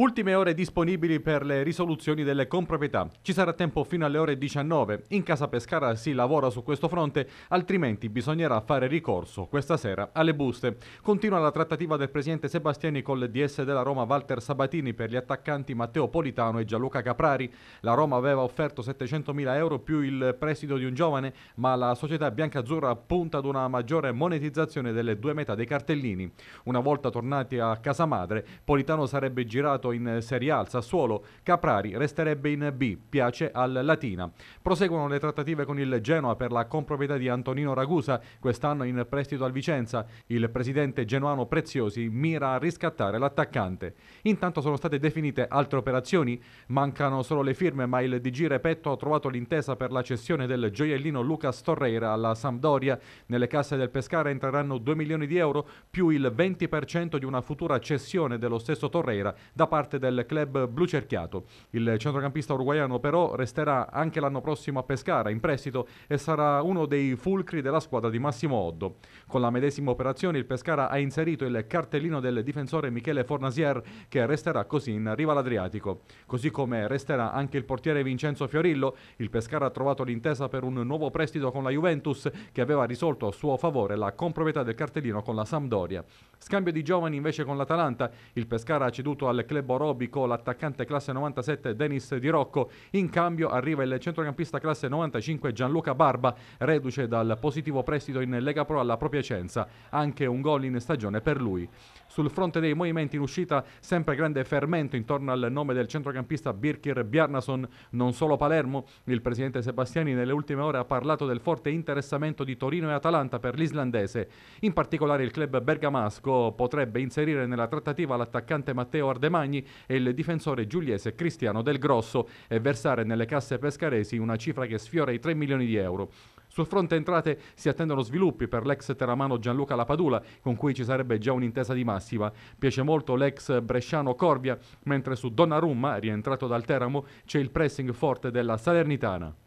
Ultime ore disponibili per le risoluzioni delle comproprietà. Ci sarà tempo fino alle ore 19. In Casa Pescara si lavora su questo fronte, altrimenti bisognerà fare ricorso questa sera alle buste. Continua la trattativa del presidente Sebastiani con il DS della Roma Walter Sabatini per gli attaccanti Matteo Politano e Gianluca Caprari. La Roma aveva offerto 700.000 euro più il prestito di un giovane, ma la società biancazzurra punta ad una maggiore monetizzazione delle due metà dei cartellini. Una volta tornati a casa madre, Politano sarebbe girato passato in Serie A al Sassuolo, Caprari resterebbe in B, piace al Latina. Proseguono le trattative con il Genoa per la comproprietà di Antonino Ragusa, quest'anno in prestito al Vicenza. Il presidente genuano Preziosi mira a riscattare l'attaccante. Intanto sono state definite altre operazioni, mancano solo le firme ma il DG Repetto ha trovato l'intesa per la cessione del gioiellino Lucas Torreira alla Sampdoria. Nelle casse del Pescara entreranno 2 milioni di euro più il 20% di una futura cessione dello stesso Torreira da parte parte del club blu cerchiato. Il centrocampista uruguaiano però resterà anche l'anno prossimo a Pescara in prestito e sarà uno dei fulcri della squadra di Massimo Oddo. Con la medesima operazione il Pescara ha inserito il cartellino del difensore Michele Fornasier che resterà così in riva all'Adriatico. Così come resterà anche il portiere Vincenzo Fiorillo, il Pescara ha trovato l'intesa per un nuovo prestito con la Juventus che aveva risolto a suo favore la comproprietà del cartellino con la Sampdoria. Scambio di giovani invece con l'Atalanta, il Pescara ha ceduto al club Borobico, l'attaccante classe 97 Denis Di Rocco. In cambio arriva il centrocampista classe 95 Gianluca Barba, reduce dal positivo prestito in Lega Pro alla propria Cenza. Anche un gol in stagione per lui. Sul fronte dei movimenti in uscita sempre grande fermento intorno al nome del centrocampista Birkir Bjarnason, non solo Palermo. Il presidente Sebastiani nelle ultime ore ha parlato del forte interessamento di Torino e Atalanta per l'islandese. In particolare il club bergamasco potrebbe inserire nella trattativa l'attaccante Matteo Ardemagno Compagni e il difensore giuliese Cristiano Del Grosso e versare nelle casse pescaresi una cifra che sfiora i 3 milioni di euro. Sul fronte entrate si attendono sviluppi per l'ex teramano Gianluca Lapadula, con cui ci sarebbe già un'intesa di massima. Piace molto l'ex bresciano Corvia, mentre su Donnarumma, rientrato dal Teramo, c'è il pressing forte della Salernitana.